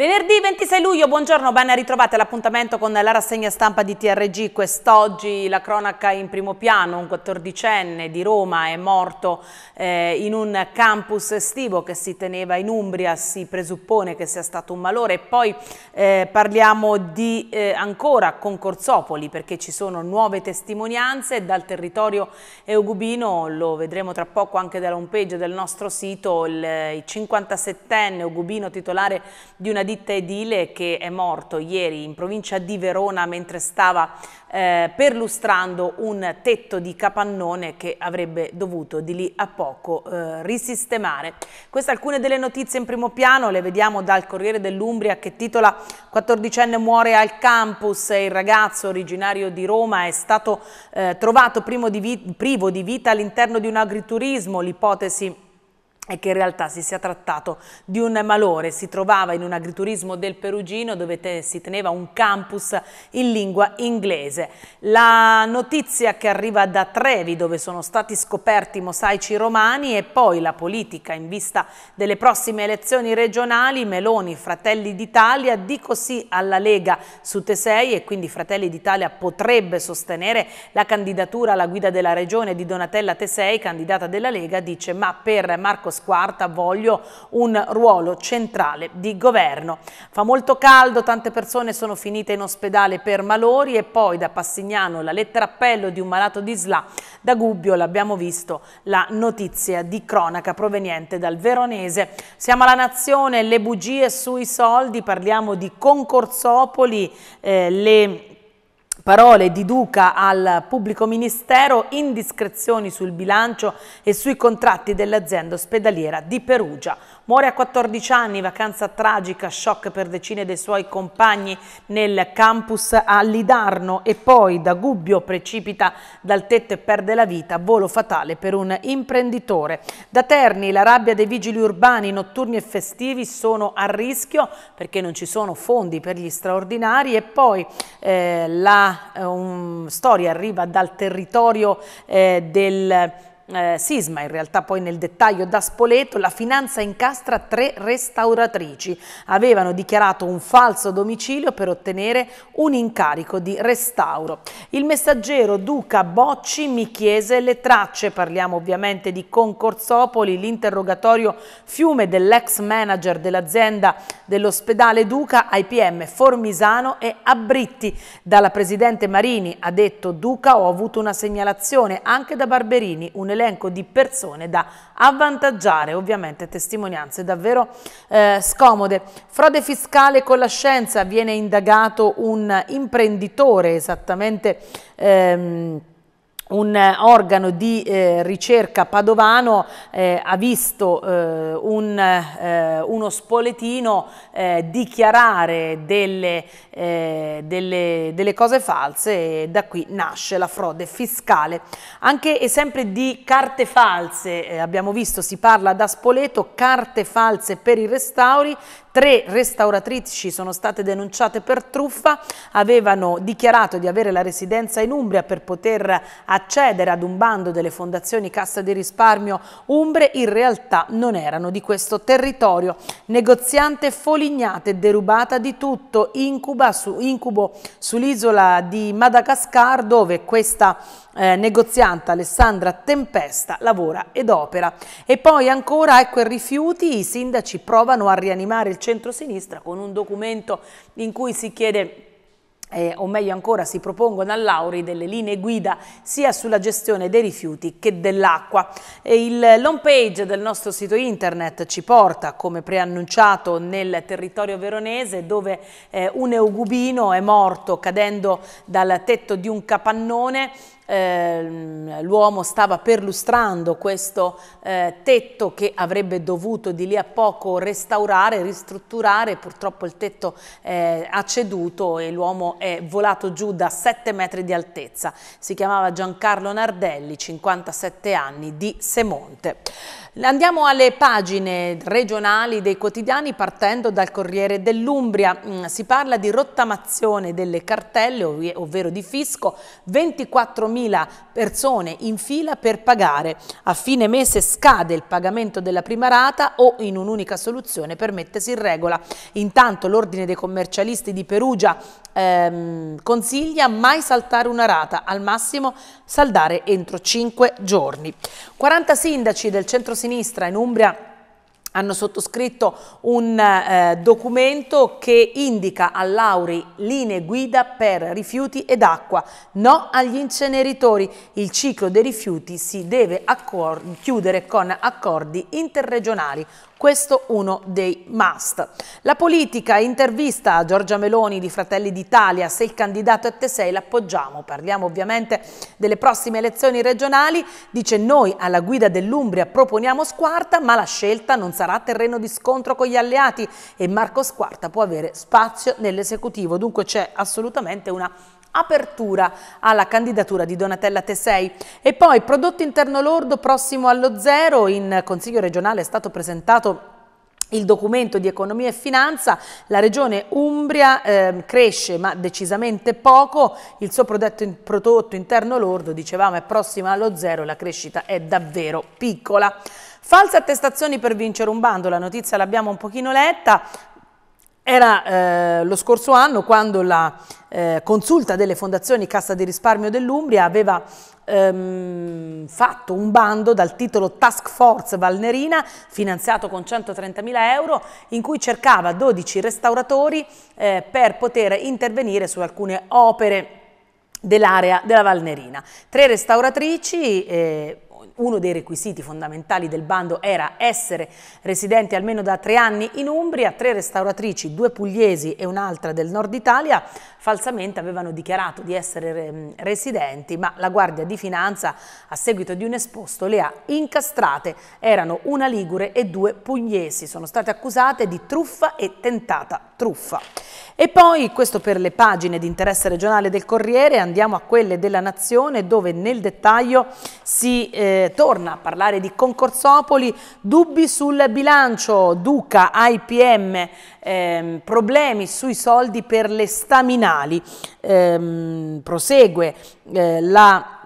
Venerdì 26 luglio, buongiorno, ben ritrovati all'appuntamento con la rassegna stampa di TRG. Quest'oggi la cronaca in primo piano, un quattordicenne di Roma è morto eh, in un campus estivo che si teneva in Umbria, si presuppone che sia stato un malore. E poi eh, parliamo di eh, ancora Concorsopoli perché ci sono nuove testimonianze dal territorio eugubino, lo vedremo tra poco anche dalla homepage del nostro sito, il 57enne eh, eugubino titolare di una ditta edile che è morto ieri in provincia di Verona mentre stava eh, perlustrando un tetto di capannone che avrebbe dovuto di lì a poco eh, risistemare. Queste alcune delle notizie in primo piano le vediamo dal Corriere dell'Umbria che titola 14enne muore al campus il ragazzo originario di Roma è stato eh, trovato di privo di vita all'interno di un agriturismo, l'ipotesi è che in realtà si sia trattato di un malore. Si trovava in un agriturismo del Perugino dove te si teneva un campus in lingua inglese. La notizia che arriva da Trevi dove sono stati scoperti mosaici romani e poi la politica in vista delle prossime elezioni regionali, Meloni, Fratelli d'Italia, dico sì alla Lega su Tesei e quindi Fratelli d'Italia potrebbe sostenere la candidatura alla guida della regione di Donatella Tesei, candidata della Lega, dice ma per Marco squarta voglio un ruolo centrale di governo. Fa molto caldo, tante persone sono finite in ospedale per malori e poi da Passignano la lettera appello di un malato di SLA, da Gubbio l'abbiamo visto la notizia di cronaca proveniente dal Veronese. Siamo alla Nazione, le bugie sui soldi, parliamo di concorsopoli, eh, le Parole di Duca al pubblico ministero, indiscrezioni sul bilancio e sui contratti dell'azienda ospedaliera di Perugia. Muore a 14 anni, vacanza tragica, shock per decine dei suoi compagni nel campus a Lidarno e poi da Gubbio precipita dal tetto e perde la vita, volo fatale per un imprenditore. Da Terni la rabbia dei vigili urbani notturni e festivi sono a rischio perché non ci sono fondi per gli straordinari e poi eh, la eh, una um, storia, arriva dal territorio eh, del eh, Sisma, in realtà poi nel dettaglio da Spoleto, la finanza incastra tre restauratrici. Avevano dichiarato un falso domicilio per ottenere un incarico di restauro. Il messaggero Duca Bocci mi chiese le tracce, parliamo ovviamente di Concorsopoli, l'interrogatorio fiume dell'ex manager dell'azienda dell'ospedale Duca, IPM Formisano e Abritti. Dalla Presidente Marini ha detto Duca ho avuto una segnalazione anche da Barberini, un elenco di persone da avvantaggiare, ovviamente testimonianze davvero eh, scomode. Frode fiscale con la scienza, viene indagato un imprenditore esattamente... Ehm, un eh, organo di eh, ricerca padovano eh, ha visto eh, un, eh, uno spoletino eh, dichiarare delle, delle, delle, cose false e da qui nasce la frode fiscale. Anche e sempre di carte false, abbiamo visto si parla da Spoleto, carte false per i restauri, Tre restauratrici sono state denunciate per truffa, avevano dichiarato di avere la residenza in Umbria per poter accedere ad un bando delle fondazioni Cassa di Risparmio Umbre, in realtà non erano di questo territorio. Negoziante Folignate derubata di tutto, incuba su, incubo sull'isola di Madagascar dove questa eh, negoziante Alessandra Tempesta lavora ed opera. E poi ancora, ecco i rifiuti, i sindaci provano a rianimare il centro-sinistra con un documento in cui si chiede eh, o meglio ancora si propongono a Lauri delle linee guida sia sulla gestione dei rifiuti che dell'acqua. L'home page del nostro sito internet ci porta, come preannunciato, nel territorio veronese dove eh, un eugubino è morto cadendo dal tetto di un capannone eh, l'uomo stava perlustrando questo eh, tetto che avrebbe dovuto di lì a poco restaurare, ristrutturare, purtroppo il tetto eh, ha ceduto e l'uomo è volato giù da 7 metri di altezza. Si chiamava Giancarlo Nardelli, 57 anni, di Semonte. Andiamo alle pagine regionali dei quotidiani partendo dal Corriere dell'Umbria. Mm, si parla di rottamazione delle cartelle, ovvero di fisco, 24.000 4.000 persone in fila per pagare. A fine mese scade il pagamento della prima rata o in un'unica soluzione per mettersi in regola. Intanto l'ordine dei commercialisti di Perugia ehm, consiglia mai saltare una rata, al massimo saldare entro 5 giorni. 40 sindaci del centro-sinistra in Umbria hanno sottoscritto un eh, documento che indica a Lauri linee guida per rifiuti ed acqua, no agli inceneritori, il ciclo dei rifiuti si deve chiudere con accordi interregionali questo uno dei must. La politica intervista a Giorgia Meloni di Fratelli d'Italia, se il candidato è Tesei l'appoggiamo, parliamo ovviamente delle prossime elezioni regionali, dice noi alla guida dell'Umbria proponiamo Squarta ma la scelta non sarà terreno di scontro con gli alleati e Marco Squarta può avere spazio nell'esecutivo, dunque c'è assolutamente una apertura alla candidatura di Donatella Tesei. E poi prodotto interno lordo prossimo allo zero, in Consiglio regionale è stato presentato il documento di economia e finanza, la regione Umbria eh, cresce ma decisamente poco, il suo prodotto, in, prodotto interno lordo, dicevamo, è prossimo allo zero, la crescita è davvero piccola. False attestazioni per vincere un bando, la notizia l'abbiamo un pochino letta, era eh, lo scorso anno quando la eh, consulta delle fondazioni Cassa di risparmio dell'Umbria aveva ehm, fatto un bando dal titolo Task Force Valnerina, finanziato con 130.000 euro, in cui cercava 12 restauratori eh, per poter intervenire su alcune opere dell'area della Valnerina. Tre restauratrici eh, uno dei requisiti fondamentali del bando era essere residenti almeno da tre anni in Umbria, tre restauratrici, due pugliesi e un'altra del nord Italia, falsamente avevano dichiarato di essere ehm, residenti, ma la Guardia di Finanza a seguito di un esposto le ha incastrate, erano una ligure e due pugliesi, sono state accusate di truffa e tentata truffa. E poi, questo per le pagine di interesse regionale del Corriere, andiamo a quelle della Nazione dove nel dettaglio si... Eh, eh, torna a parlare di Concorsopoli, dubbi sul bilancio, Duca, IPM, eh, problemi sui soldi per le staminali, ehm, prosegue eh, la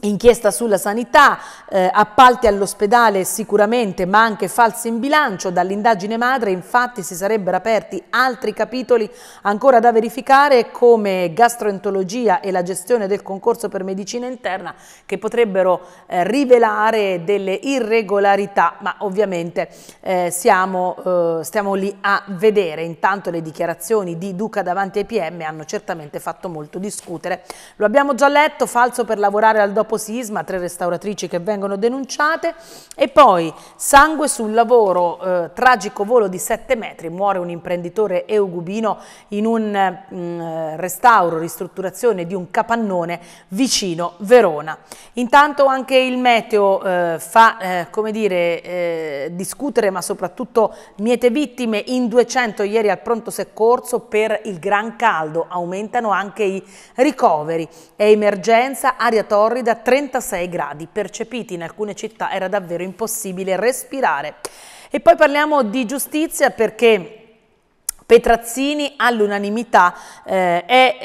Inchiesta sulla sanità, eh, appalti all'ospedale sicuramente, ma anche falsi in bilancio. Dall'indagine madre infatti si sarebbero aperti altri capitoli ancora da verificare come gastroentologia e la gestione del concorso per medicina interna che potrebbero eh, rivelare delle irregolarità, ma ovviamente eh, siamo, eh, stiamo lì a vedere. Intanto le dichiarazioni di Duca davanti ai PM hanno certamente fatto molto discutere. Lo abbiamo già letto, falso per lavorare al dopo dopo sisma, tre restauratrici che vengono denunciate e poi sangue sul lavoro, eh, tragico volo di 7 metri, muore un imprenditore eugubino in un mh, mm, restauro, ristrutturazione di un capannone vicino Verona. Intanto anche il meteo eh, fa, eh, come dire, eh, discutere ma soprattutto miete vittime in 200 ieri al pronto soccorso per il gran caldo, aumentano anche i ricoveri. È emergenza, aria torrida, 36 gradi, percepiti in alcune città era davvero impossibile respirare. E poi parliamo di giustizia perché Petrazzini all'unanimità eh, è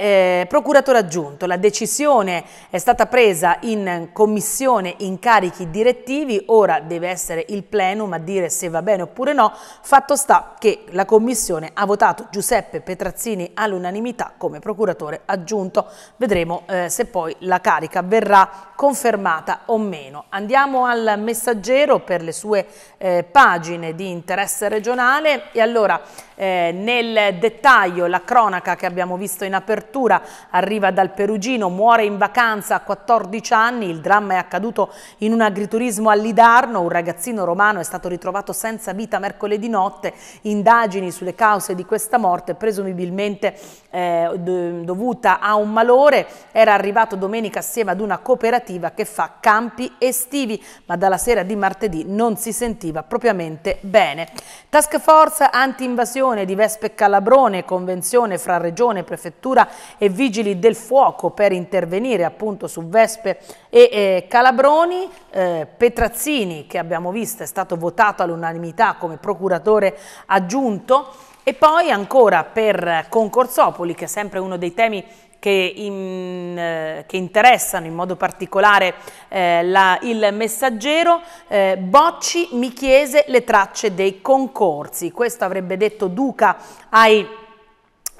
eh, procuratore aggiunto. La decisione è stata presa in commissione incarichi direttivi, ora deve essere il plenum a dire se va bene oppure no. Fatto sta che la commissione ha votato Giuseppe Petrazzini all'unanimità come procuratore aggiunto. Vedremo eh, se poi la carica verrà confermata o meno. Andiamo al messaggero per le sue eh, pagine di interesse regionale e allora eh, nel dettaglio la cronaca che abbiamo visto in apertura arriva dal Perugino, muore in vacanza a 14 anni, il dramma è accaduto in un agriturismo a Lidarno, un ragazzino romano è stato ritrovato senza vita mercoledì notte, indagini sulle cause di questa morte presumibilmente eh, dovuta a un malore, era arrivato domenica assieme ad una cooperativa che fa campi estivi, ma dalla sera di martedì non si sentiva propriamente bene. Task Force anti-invasione di Vespa Respe Calabrone, convenzione fra Regione, Prefettura e Vigili del Fuoco per intervenire appunto su Vespe e eh, Calabroni, eh, Petrazzini che abbiamo visto è stato votato all'unanimità come procuratore aggiunto e poi ancora per Concorsopoli che è sempre uno dei temi che, in, eh, che interessano in modo particolare eh, la, il messaggero, eh, Bocci mi chiese le tracce dei concorsi, questo avrebbe detto Duca ai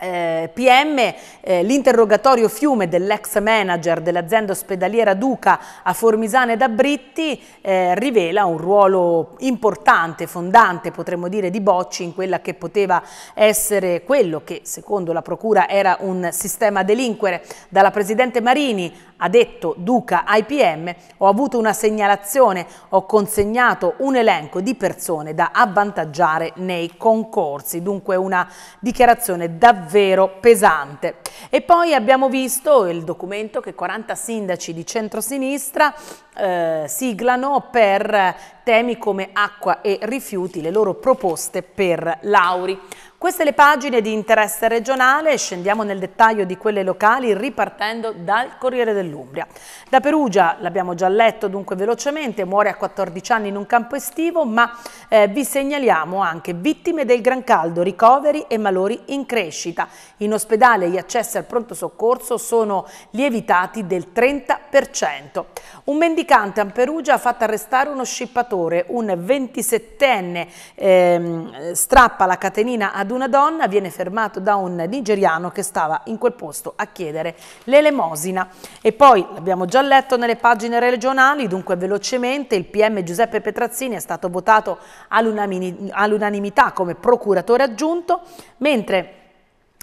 eh, PM, eh, l'interrogatorio fiume dell'ex manager dell'azienda ospedaliera Duca a Formisane da Britti eh, rivela un ruolo importante, fondante potremmo dire di Bocci in quella che poteva essere quello che secondo la procura era un sistema delinquere. Dalla Presidente Marini ha detto Duca IPM ho avuto una segnalazione, ho consegnato un elenco di persone da avvantaggiare nei concorsi, dunque una dichiarazione davvero davvero pesante. E poi abbiamo visto il documento che 40 sindaci di centrosinistra eh, siglano per temi come acqua e rifiuti, le loro proposte per Lauri. Queste le pagine di interesse regionale, scendiamo nel dettaglio di quelle locali ripartendo dal Corriere dell'Umbria. Da Perugia, l'abbiamo già letto dunque velocemente, muore a 14 anni in un campo estivo, ma eh, vi segnaliamo anche vittime del gran caldo, ricoveri e malori in crescita. In ospedale gli accessi al pronto soccorso sono lievitati del 30%. Un mendicante a Perugia ha fatto arrestare uno scippatore, un 27enne ehm, strappa la catenina ad una donna viene fermato da un nigeriano che stava in quel posto a chiedere l'elemosina. E poi, l'abbiamo già letto nelle pagine regionali, dunque velocemente, il PM Giuseppe Petrazzini è stato votato all'unanimità come procuratore aggiunto, mentre...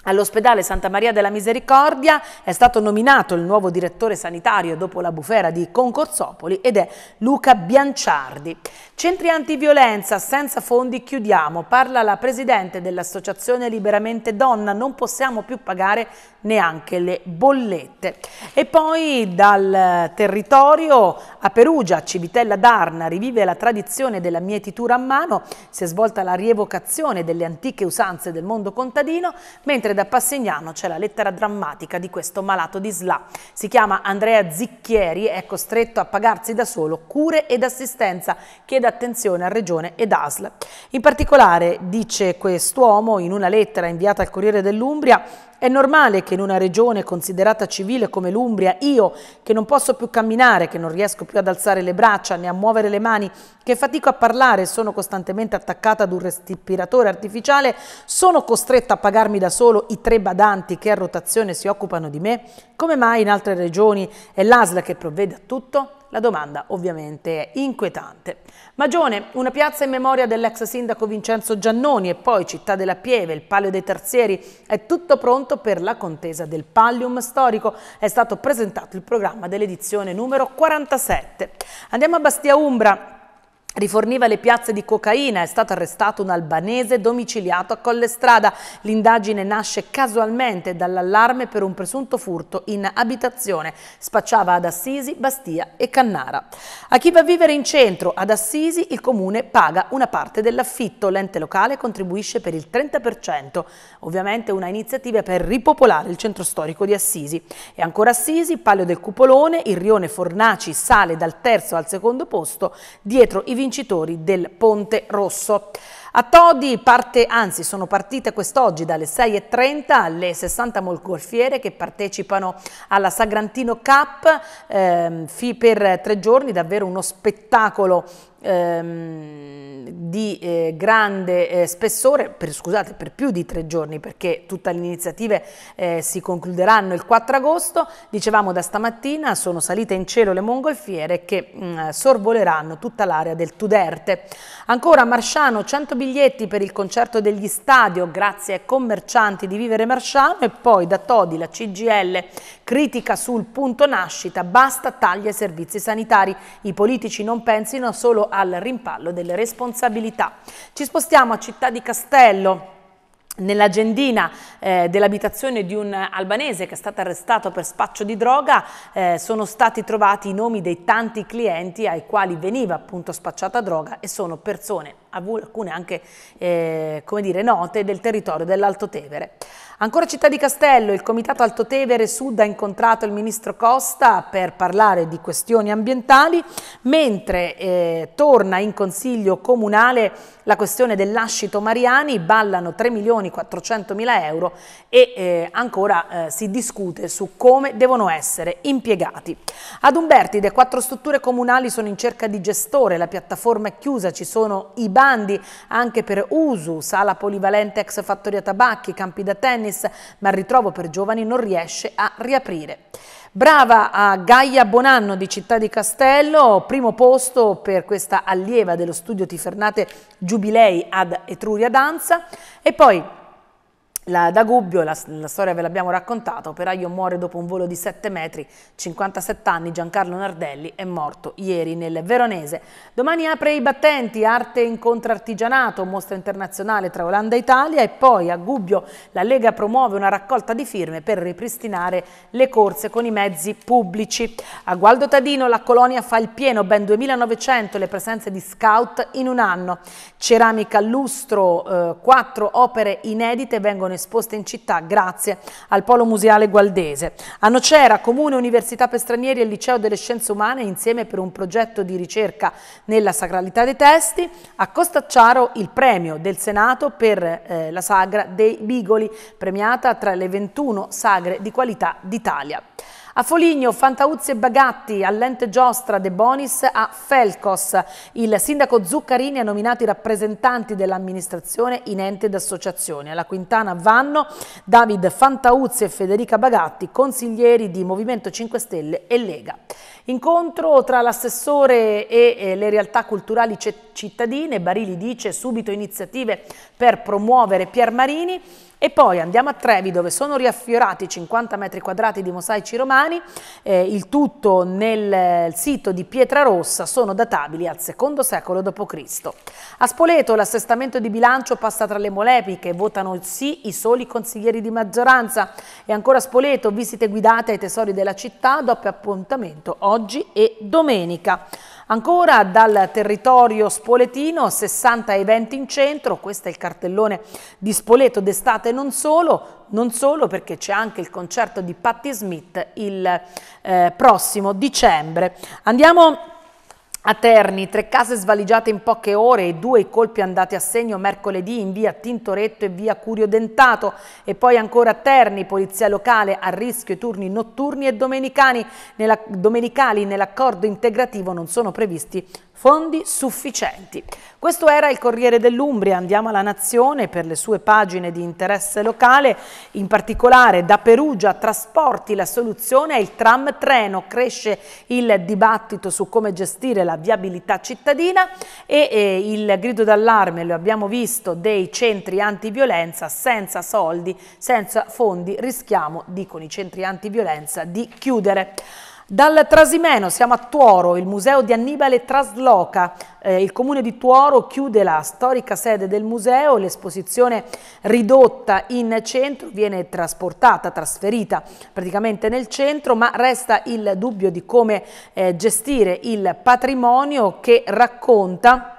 All'ospedale Santa Maria della Misericordia è stato nominato il nuovo direttore sanitario dopo la bufera di Concorsopoli ed è Luca Bianciardi. Centri antiviolenza senza fondi chiudiamo, parla la presidente dell'associazione Liberamente Donna, non possiamo più pagare neanche le bollette. E poi dal territorio a Perugia, Civitella d'Arna, rivive la tradizione della mietitura a mano, si è svolta la rievocazione delle antiche usanze del mondo contadino, mentre da Passegnano c'è la lettera drammatica di questo malato di SLA. Si chiama Andrea Zicchieri, è costretto a pagarsi da solo cure ed assistenza, chiede attenzione a Regione ed ASL. In particolare, dice quest'uomo in una lettera inviata al Corriere dell'Umbria, è normale che in una regione considerata civile come l'Umbria, io che non posso più camminare, che non riesco più ad alzare le braccia né a muovere le mani, che fatico a parlare e sono costantemente attaccata ad un respiratore artificiale, sono costretta a pagarmi da solo i tre badanti che a rotazione si occupano di me? Come mai in altre regioni è l'ASL che provvede a tutto? La domanda ovviamente è inquietante. Magione, una piazza in memoria dell'ex sindaco Vincenzo Giannoni e poi Città della Pieve, il Palio dei Terzieri, è tutto pronto per la contesa del Pallium storico. È stato presentato il programma dell'edizione numero 47. Andiamo a Bastia Umbra. Riforniva le piazze di cocaina, è stato arrestato un albanese domiciliato a Collestrada. L'indagine nasce casualmente dall'allarme per un presunto furto in abitazione. Spacciava ad Assisi, Bastia e Cannara. A chi va a vivere in centro, ad Assisi, il comune paga una parte dell'affitto. L'ente locale contribuisce per il 30%. Ovviamente una iniziativa per ripopolare il centro storico di Assisi. E ancora Assisi, Palio del Cupolone, il rione Fornaci sale dal terzo al secondo posto, dietro i vincitori del Ponte Rosso. A Todi parte, anzi sono partite quest'oggi dalle 6.30 le 60 molgolfiere che partecipano alla Sagrantino Cup eh, per tre giorni, davvero uno spettacolo Ehm, di eh, grande eh, spessore, per, scusate, per più di tre giorni perché tutte le iniziative eh, si concluderanno il 4 agosto, dicevamo da stamattina sono salite in cielo le mongolfiere che mh, mm, sorvoleranno tutta l'area del Tuderte. Ancora Marciano 100 biglietti per il concerto degli stadio grazie ai commercianti di Vivere Marciano e poi da Todi la CGL critica sul punto nascita, basta tagli ai servizi sanitari, i politici non pensino solo al rimpallo delle responsabilità. Ci spostiamo a Città di Castello. Nell'agendina eh, dell'abitazione di un albanese che è stato arrestato per spaccio di droga eh, sono stati trovati i nomi dei tanti clienti ai quali veniva appunto spacciata droga e sono persone alcune anche eh, dire, note del territorio dell'Alto Tevere. Ancora Città di Castello, il Comitato Alto Tevere Sud ha incontrato il Ministro Costa per parlare di questioni ambientali, mentre eh, torna in Consiglio Comunale la questione dell'ascito Mariani, ballano 3 milioni 400 mila euro e eh, ancora eh, si discute su come devono essere impiegati. Ad Umberti, le quattro strutture comunali sono in cerca di gestore, la piattaforma è chiusa, ci sono i bandi anche per Usu, sala polivalente ex fattoria tabacchi, campi da tennis, ma il ritrovo per giovani non riesce a riaprire. Brava a Gaia Bonanno di Città di Castello, primo posto per questa allieva dello studio Tifernate Giubilei ad Etruria Danza e poi la, da Gubbio, la, la storia ve l'abbiamo raccontata, operaio muore dopo un volo di 7 metri, 57 anni Giancarlo Nardelli è morto ieri nel Veronese. Domani apre i battenti, arte incontra artigianato, mostra internazionale tra Olanda e Italia e poi a Gubbio la Lega promuove una raccolta di firme per ripristinare le corse con i mezzi pubblici. A Gualdo Tadino la colonia fa il pieno, ben 2900 le presenze di scout in un anno. Ceramica, lustro, eh, quattro opere inedite vengono esposte in città grazie al Polo Museale Gualdese. A Nocera, Comune, Università per Stranieri e Liceo delle Scienze Umane insieme per un progetto di ricerca nella sacralità dei testi, a Costacciaro il premio del Senato per eh, la sagra dei Bigoli, premiata tra le 21 sagre di qualità d'Italia. A Foligno, Fantauzzi e Bagatti, all'ente giostra De Bonis a Felcos. Il sindaco Zuccarini ha nominato i rappresentanti dell'amministrazione in ente ed associazione. Alla Quintana vanno David Fantauzzi e Federica Bagatti, consiglieri di Movimento 5 Stelle e Lega. Incontro tra l'assessore e le realtà culturali cittadine, Barili dice subito iniziative per promuovere Pier Marini. E poi andiamo a Trevi dove sono riaffiorati 50 metri quadrati di mosaici romani, eh, il tutto nel sito di Pietrarossa sono databili al secondo secolo d.C. A Spoleto l'assestamento di bilancio passa tra le molepiche, votano sì i soli consiglieri di maggioranza e ancora a Spoleto visite guidate ai tesori della città, doppio appuntamento oggi e domenica. Ancora dal territorio spoletino, 60 eventi in centro, questo è il cartellone di Spoleto d'estate non solo, non solo perché c'è anche il concerto di Patti Smith il eh, prossimo dicembre. Andiamo a Terni, tre case svaligiate in poche ore e due i colpi andati a segno mercoledì in via Tintoretto e via Curio Dentato. E poi ancora a Terni, polizia locale a rischio i turni notturni e domenicali. Nell'accordo integrativo non sono previsti fondi sufficienti. Questo era il Corriere dell'Umbria, andiamo alla Nazione per le sue pagine di interesse locale, in particolare da Perugia trasporti la soluzione è il tram treno, cresce il dibattito su come gestire la viabilità cittadina e, e il grido d'allarme, lo abbiamo visto, dei centri antiviolenza senza soldi, senza fondi, rischiamo, dicono i centri antiviolenza, di chiudere. Dal Trasimeno siamo a Tuoro, il museo di Annibale trasloca, eh, il comune di Tuoro chiude la storica sede del museo, l'esposizione ridotta in centro viene trasportata, trasferita praticamente nel centro, ma resta il dubbio di come eh, gestire il patrimonio che racconta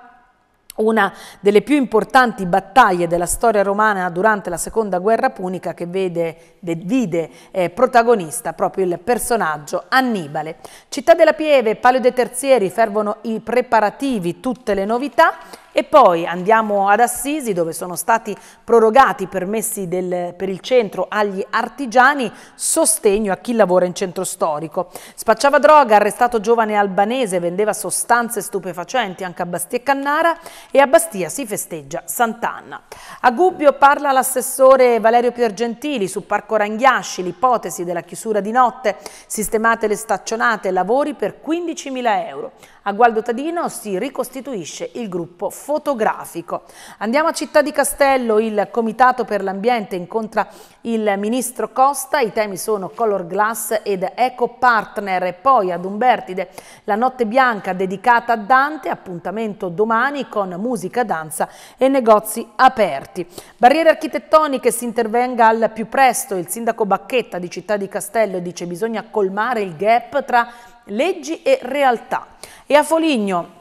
una delle più importanti battaglie della storia romana durante la seconda guerra punica che vede, vide eh, protagonista proprio il personaggio Annibale. Città della Pieve, Palio dei Terzieri, fervono i preparativi, tutte le novità e poi andiamo ad Assisi dove sono stati prorogati i permessi del, per il centro agli artigiani, sostegno a chi lavora in centro storico. Spacciava droga, arrestato giovane albanese, vendeva sostanze stupefacenti anche a Bastia e Cannara e a Bastia si festeggia Sant'Anna. A Gubbio parla l'assessore Valerio Piergentili su Parco Ranghiasci, l'ipotesi della chiusura di notte, sistemate le staccionate, lavori per 15.000 euro. A Gualdo Tadino si ricostituisce il gruppo fotografico. Andiamo a Città di Castello, il Comitato per l'Ambiente incontra il Ministro Costa, i temi sono Color Glass ed Eco Partner e poi ad Umbertide la notte bianca dedicata a Dante, appuntamento domani con musica, danza e negozi aperti. Barriere architettoniche si intervenga al più presto, il sindaco Bacchetta di Città di Castello dice bisogna colmare il gap tra leggi e realtà. E a Foligno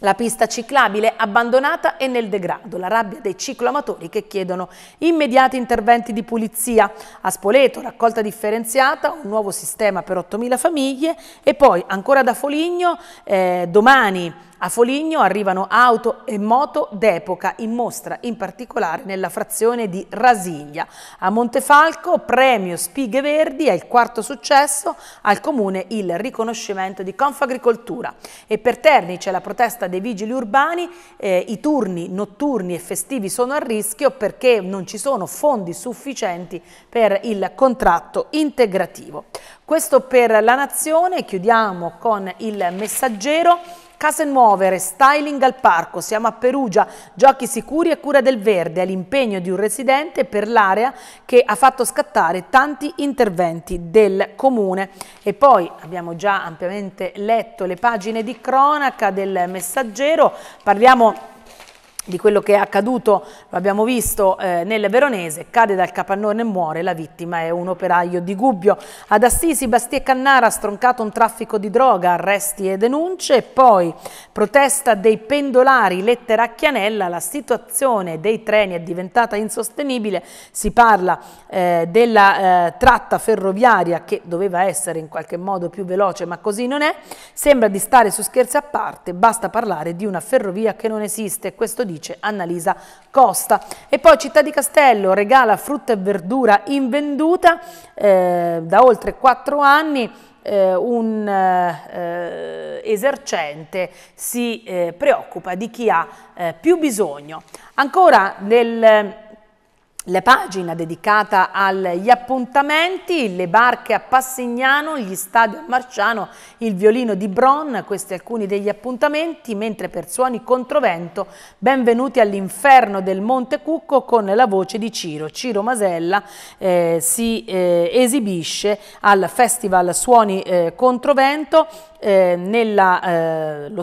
la pista ciclabile abbandonata e nel degrado, la rabbia dei cicloamatori che chiedono immediati interventi di pulizia. A Spoleto raccolta differenziata, un nuovo sistema per 8.000 famiglie e poi ancora da Foligno eh, domani a Foligno arrivano auto e moto d'epoca in mostra, in particolare nella frazione di Rasiglia. A Montefalco premio Spighe Verdi è il quarto successo, al comune il riconoscimento di Confagricoltura. E per Terni c'è la protesta dei vigili urbani, eh, i turni notturni e festivi sono a rischio perché non ci sono fondi sufficienti per il contratto integrativo. Questo per la Nazione, chiudiamo con il messaggero. Case nuove, restyling al parco, siamo a Perugia, giochi sicuri e cura del verde, è l'impegno di un residente per l'area che ha fatto scattare tanti interventi del comune. E poi abbiamo già ampiamente letto le pagine di cronaca del messaggero, parliamo di quello che è accaduto, lo abbiamo visto eh, nel Veronese, cade dal capannone e muore, la vittima è un operaio di Gubbio. Ad Assisi, Bastia e Cannara, stroncato un traffico di droga, arresti e denunce, poi protesta dei pendolari, lettera a Chianella, la situazione dei treni è diventata insostenibile, si parla eh, della eh, tratta ferroviaria che doveva essere in qualche modo più veloce ma così non è, sembra di stare su scherzi a parte, basta parlare di una ferrovia che non esiste, questo dice direttrice Annalisa Costa. E poi Città di Castello regala frutta e verdura invenduta eh, da oltre 4 anni eh, un eh, esercente si eh, preoccupa di chi ha eh, più bisogno. Ancora nel la pagina dedicata agli appuntamenti, le barche a Passignano, gli stadi a Marciano, il violino di Bron, questi alcuni degli appuntamenti, mentre per suoni controvento benvenuti all'inferno del Monte Cucco con la voce di Ciro. Ciro Masella eh, si eh, esibisce al Festival Suoni eh, Controvento eh, nello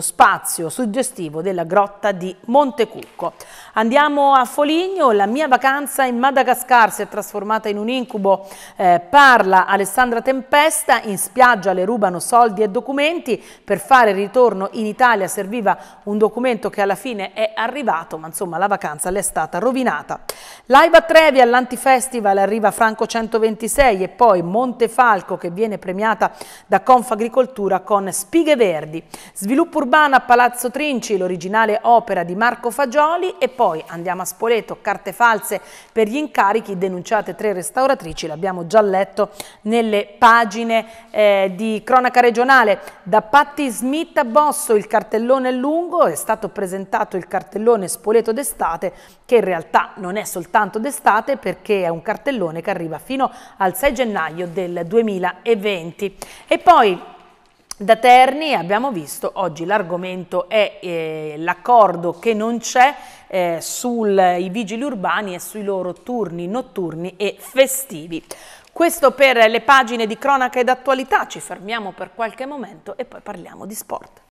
eh, spazio suggestivo della grotta di Montecucco. Andiamo a Foligno, la mia vacanza in Madagascar si è trasformata in un incubo, eh, parla Alessandra Tempesta, in spiaggia le rubano soldi e documenti, per fare ritorno in Italia serviva un documento che alla fine è arrivato, ma insomma la vacanza le è stata rovinata. Live a Trevi all'Antifestival arriva Franco 126 e poi Montefalco che viene premiata da Confagricoltura con Spighe Verdi, Sviluppo Urbano a Palazzo Trinci, l'originale opera di Marco Fagioli e poi andiamo a Spoleto, Carte false per gli incarichi, denunciate tre restauratrici, l'abbiamo già letto nelle pagine eh, di cronaca regionale. Da Patti Smith a Bosso il cartellone lungo, è stato presentato il cartellone Spoleto d'estate che in realtà non è soltanto d'estate perché è un cartellone che arriva fino al 6 gennaio del 2020. E poi da Terni abbiamo visto oggi l'argomento è eh, l'accordo che non c'è eh, sui vigili urbani e sui loro turni notturni e festivi. Questo per le pagine di cronaca ed attualità, ci fermiamo per qualche momento e poi parliamo di sport.